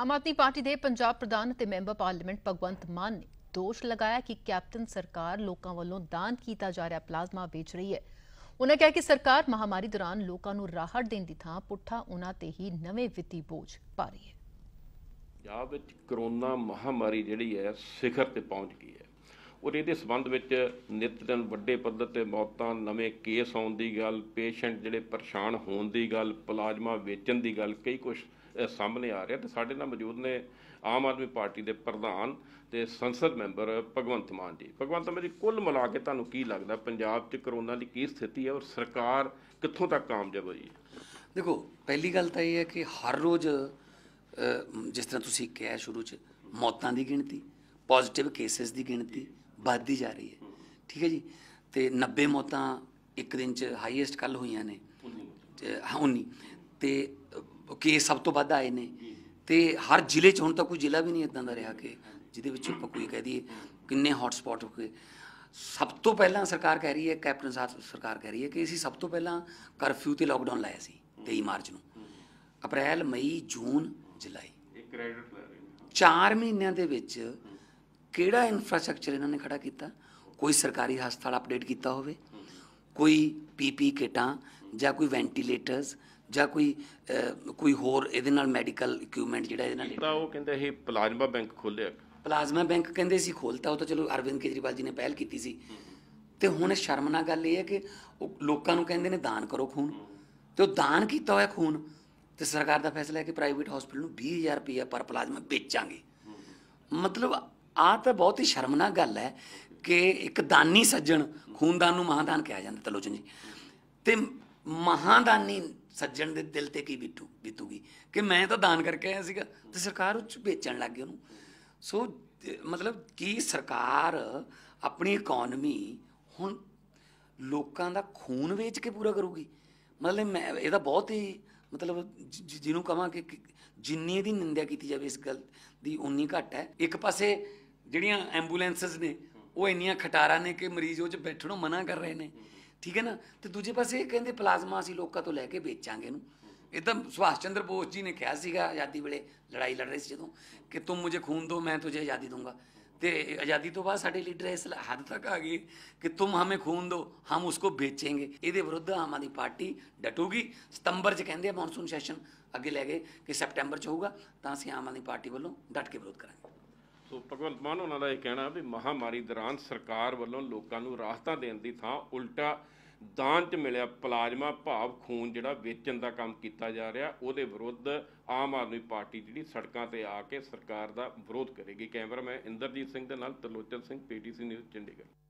ਆਮ ਆਦਮੀ party ਦੇ ਪੰਜਾਬ ਪ੍ਰਧਾਨ ਅਤੇ ਮੈਂਬਰ ਪਾਰਲੀਮੈਂਟ ਭਗਵੰਤ ਮਾਨ ਨੇ ਦੋਸ਼ ਲਗਾਇਆ ਕਿ ਕੈਪਟਨ ਸਰਕਾਰ ਲੋਕਾਂ ਵੱਲੋਂ ਦਾਨ ਕੀਤਾ ਜਾ ਰਿਹਾ ਪਲਾਜ਼ਮਾ ਵੇਚ ਰਹੀ ਹੈ ਉਹਨਾਂ ਕਿਹਾ ਕਿ ਸਰਕਾਰ ਮਹਾਮਾਰੀ ਦੌਰਾਨ ਲੋਕਾਂ ਨੂੰ ਰਾਹਤ ਦੇਣ ਦੀ ਥਾਂ ਪੁੱਠਾ ਉਹਨਾਂ ਤੇ ਹੀ ਨਵੇਂ ਵਿੱਤੀ ਬੋਝ ਪਾ ਰਹੀ ਹੈ ਪੰਜਾਬ ਵਿੱਚ ਕਰੋਨਾ ਮਹਾਮਾਰੀ ਜਿਹੜੀ ਹੈ ਸਿਖਰ ਤੇ ਪਹੁੰਚ ਗਈ ਹੈ ਔਰ ਇਹਦੇ ਸੰਬੰਧ ਵਿੱਚ ਨਿਤ ਦਿਨ ਵੱਡੇ ਪੱਧਰ ਤੇ ਮੌਤਾਂ ਨਵੇਂ ਕੇਸ ਆਉਣ ਦੀ ਗੱਲ ਪੇਸ਼ੈਂਟ ਜਿਹੜੇ ਪਰੇਸ਼ਾਨ ਹੋਣ ਦੀ ਗੱਲ ਪਲਾਜ਼ਮਾ ਵੇਚਣ ਦੀ ਗੱਲ ਕਈ ਕੁਝ ਸਾਹਮਣੇ ਆ ਰਿਹਾ ਤੇ ਸਾਡੇ ਨਾਲ ਮੌਜੂਦ ਨੇ ਆਮ ਆਦਮੀ ਪਾਰਟੀ ਦੇ ਪ੍ਰਧਾਨ ਤੇ ਸੰਸਦ ਮੈਂਬਰ ਭਗਵੰਤ ਮਾਨ ਜੀ ਭਗਵੰਤ ਮਾਨ ਜੀ ਕੁੱਲ ਮਿਲਾ ਕੇ ਤੁਹਾਨੂੰ ਕੀ ਲੱਗਦਾ ਪੰਜਾਬ 'ਚ ਕਰੋਨਾ ਦੀ ਕੀ ਸਥਿਤੀ ਹੈ ਔਰ ਸਰਕਾਰ ਕਿੱਥੋਂ ਤੱਕ ਕਾਮਯਾਬ ਹੋਈ ਦੇਖੋ ਪਹਿਲੀ ਗੱਲ ਤਾਂ ਇਹ ਹੈ ਕਿ ਹਰ ਰੋਜ਼ ਜਿਸ ਤਰ੍ਹਾਂ ਤੁਸੀਂ ਕਿਹਾ ਸ਼ੁਰੂ 'ਚ ਮੌਤਾਂ ਦੀ ਗਿਣਤੀ ਪੋਜ਼ਿਟਿਵ ਕੇਸਿਸ ਦੀ ਗਿਣਤੀ ਵੱਧਦੀ ਜਾ ਰਹੀ ਹੈ ਠੀਕ ਹੈ ਜੀ ਤੇ 90 ਮੌਤਾਂ ਇੱਕ ਦਿਨ 'ਚ ਹਾਈਐਸਟ ਕੱਲ ਹੋਈਆਂ ਨੇ ਹਾਂ ਉਨੀ ਤੇ ਕੇਸ ਸਭ ਤੋਂ ਵੱਧ ਆਏ ਨੇ ਤੇ ਹਰ ਜ਼ਿਲ੍ਹੇ 'ਚ ਹੁਣ ਤਾਂ ਕੋਈ ਜ਼ਿਲ੍ਹਾ ਵੀ ਨਹੀਂ ਇਦਾਂ ਦਾ ਰਿਹਾ ਕਿ ਜਿਹਦੇ ਵਿੱਚ ਆਪਾਂ ਕੋਈ ਕਹਿ ਦਈਏ ਕਿੰਨੇ ਹੌਟਸਪੌਟ ਹੋ ਗਏ ਸਭ ਤੋਂ ਪਹਿਲਾਂ ਸਰਕਾਰ ਕਹਿ ਰਹੀ ਹੈ ਕੈਪਟਨ ਸਾਹਿਬ ਸਰਕਾਰ ਕਹਿ ਰਹੀ ਹੈ ਕਿ ਅਸੀਂ ਸਭ ਤੋਂ ਪਹਿਲਾਂ ਕਰਫਿਊ ਤੇ ਲਾਕਡਾਊਨ ਲਾਇਆ ਸੀ 23 ਮਾਰਚ ਨੂੰ ਅਪ੍ਰੈਲ ਮਈ ਜੂਨ ਜੁਲਾਈ ਇੱਕ ਕ੍ਰੈਡਿਟ ਲੈ ਰਹੇ 4 ਮਹੀਨਿਆਂ ਦੇ ਵਿੱਚ ਕਿਹੜਾ ਇਨਫਰਾਸਟ੍ਰਕਚਰ ਇਹਨਾਂ ਨੇ ਖੜਾ ਕੀਤਾ ਕੋਈ ਸਰਕਾਰੀ ਹਸਪਤਾਲ ਅਪਡੇਟ ਕੀਤਾ ਹੋਵੇ ਕੋਈ ਪੀਪੀ ਕਿਟਾਂ ਜਾਂ ਕੋਈ ਵੈਂਟੀਲੇਟਰਸ ਜਾਂ ਕੋਈ ਕੋਈ ਹੋਰ ਇਹਦੇ ਨਾਲ ਮੈਡੀਕਲ ਇਕਵਿਪਮੈਂਟ ਜਿਹੜਾ ਇਹਦੇ ਨਾਲ ਤਾਂ ਉਹ ਕਹਿੰਦੇ ਇਹ ਪਲਾਜ਼ਮਾ ਬੈਂਕ ਖੋਲਿਆ ਪਲਾਜ਼ਮਾ ਬੈਂਕ ਕਹਿੰਦੇ ਸੀ ਖੋਲਤਾ ਉਹ ਤਾਂ ਚਲੋ ਅਰਵਿੰਦ ਕੇਜਰੀਵਾਲ ਜੀ ਨੇ ਪਹਿਲ ਕੀਤੀ ਸੀ ਤੇ ਹੁਣ ਸ਼ਰਮਨਾ ਗੱਲ ਇਹ ਹੈ ਕਿ ਉਹ ਲੋਕਾਂ ਨੂੰ ਕਹਿੰਦੇ ਨੇ ਦਾਨ ਕਰੋ ਖੂਨ ਤੇ ਉਹ ਦਾਨ ਕੀਤਾ ਹੋਇਆ ਖੂਨ ਤੇ ਸਰਕਾਰ ਦਾ ਫੈਸਲਾ ਹੈ ਕਿ ਪ੍ਰਾਈਵੇਟ ਹਸਪੀਟਲ ਨੂੰ 20000 ਰੁਪਏ ਪਰ ਪਲਾਜ਼ਮਾ ਵੇਚਾਂਗੇ ਮਤਲਬ ਆ ਤਾਂ ਬਹੁਤ ਹੀ ਸ਼ਰਮਨਾ ਗੱਲ ਹੈ ਕਿ ਇੱਕ ਦਾਨੀ ਸੱਜਣ ਖੂਨਦਾਨ ਨੂੰ ਮਹਾਦਾਨ ਕਿਹਾ ਜਾਂਦਾ ਤਲੋਚਨ ਜੀ ਤੇ ਮਹਾਦਾਨੀ ਸੱਜਣ ਦੇ ਦਿਲ ਤੇ ਕੀ ਬੀਤੂ ਬੀਤੂਗੀ ਕਿ ਮੈਂ ਤਾਂ ਦਾਨ ਕਰਕੇ ਆਇਆ ਸੀਗਾ ਤੇ ਸਰਕਾਰ ਉੱਚ ਵੇਚਣ ਲੱਗ ਗਈ ਉਹਨੂੰ ਸੋ ਮਤਲਬ ਕੀ ਸਰਕਾਰ ਆਪਣੀ ਇਕਨੋਮੀ ਹੁਣ ਲੋਕਾਂ ਦਾ ਖੂਨ ਵੇਚ ਕੇ ਪੂਰਾ ਕਰੂਗੀ ਮਤਲਬ ਮੈਂ ਇਹਦਾ ਬਹੁਤ ਹੀ ਮਤਲਬ ਜਿਹਨੂੰ ਕਹਾਂ ਕਿ ਜਿੰਨੀ ਇਹਦੀ ਨਿੰਦਿਆ ਕੀਤੀ ਜਾਵੇ ਇਸ ਗੱਲ ਦੀ ਉਨੀ ਘੱਟ ਹੈ ਇੱਕ ਪਾਸੇ ਜਿਹੜੀਆਂ ਐਂਬੂਲੈਂਸਸ ਨੇ ਉਹ ਇੰਨੀਆਂ ਖਟਾਰਾ ਨੇ ਕਿ ਮਰੀਜ਼ ਉਹ 'ਚ ਬੈਠਣੋਂ ਮਨਾ ਕਰ ਰਹੇ ਨੇ ਠੀਕ ਹੈ ਨਾ ਤੇ ਦੂਜੇ ਪਾਸੇ ਇਹ ਕਹਿੰਦੇ ਪਲਾਜ਼ਮਾ ਅਸੀਂ ਲੋਕਾਂ ਤੋਂ ਲੈ ਕੇ ਵੇਚਾਂਗੇ ਇਹਨੂੰ ਇਦਾਂ ਸੁਭਾਸ਼ ਚੰਦਰ ਬੋਸ ਜੀ ਨੇ ਕਿਹਾ ਸੀਗਾ ਆਜ਼ਾਦੀ ਵੇਲੇ ਲੜਾਈ ਲੜ ਰਹੇ ਸੀ ਜਦੋਂ ਕਿ ਤੂੰ ਮੈਨੂੰ ਖੂਨ ਦੋ ਮੈਂ ਤੁਝੇ ਆਜ਼ਾਦੀ ਦੂੰਗਾ ਤੇ ਆਜ਼ਾਦੀ ਤੋਂ ਬਾਅਦ ਸਾਡੇ ਲੀਡਰ ਇਸ ਹੱਦ ਤੱਕ ਆ ਗਏ ਕਿ ਤੂੰ ਹਮੇ ਖੂਨ ਦੋ ਹਮ ਉਸਕੋ ਵੇਚेंगे ਇਹਦੇ ਵਿਰੁੱਧ ਆਮ ਆਦਮੀ ਪਾਰਟੀ ਡਟੂਗੀ ਸਤੰਬਰ 'ਚ ਕਹਿੰਦੇ ਆ ਮੌਨਸੂਨ ਸੈਸ਼ਨ ਅੱਗੇ ਲੈ ਗਏ ਕਿ ਸੈਪਟੈਂਬਰ 'ਚ ਹੋਊਗਾ ਤਾਂ ਅਸੀਂ ਆਮ ਆਦਮੀ ਪਾਰਟੀ ਵੱਲੋਂ ਡਟ ਕੇ ਵਿਰੋਧ ਕਰਾਂਗੇ ਸੋ ਭਗਵੰਤ ਮਾਨ ਉਹਨਾਂ ਦਾ ਇਹ ਕਹਿਣਾ ਵੀ ਮਹਾਮਾਰੀ ਦੌਰਾਨ ਸਰਕਾਰ ਵੱਲੋਂ ਲੋਕਾਂ ਨੂੰ ਰਾਹਤਾਂ ਦੇਣ ਦੀ ਥਾਂ ਉਲਟਾ ਦਾਨ 'ਚ ਮਿਲਿਆ ਪਲਾਜ਼ਮਾ ਭਾਵ ਖੂਨ ਜਿਹੜਾ ਵੇਚਣ ਦਾ ਕੰਮ ਕੀਤਾ ਜਾ ਰਿਹਾ ਉਹਦੇ ਵਿਰੁੱਧ ਆਮ ਆਦਮੀ ਪਾਰਟੀ ਜਿਹੜੀ ਸੜਕਾਂ ਤੇ ਆ ਕੇ ਸਰਕਾਰ ਦਾ ਵਿਰੋਧ ਕਰੇਗੀ ਕੈਮਰਾਮੈਨ ਇੰਦਰਜੀਤ ਸਿੰਘ ਦੇ ਨਾਲ ਤਰਲੋਚਨ ਸਿੰਘ ਪੀਟੀਸੀ ਨਿਊਜ਼ ਚੰਡੀਗੜ੍ਹ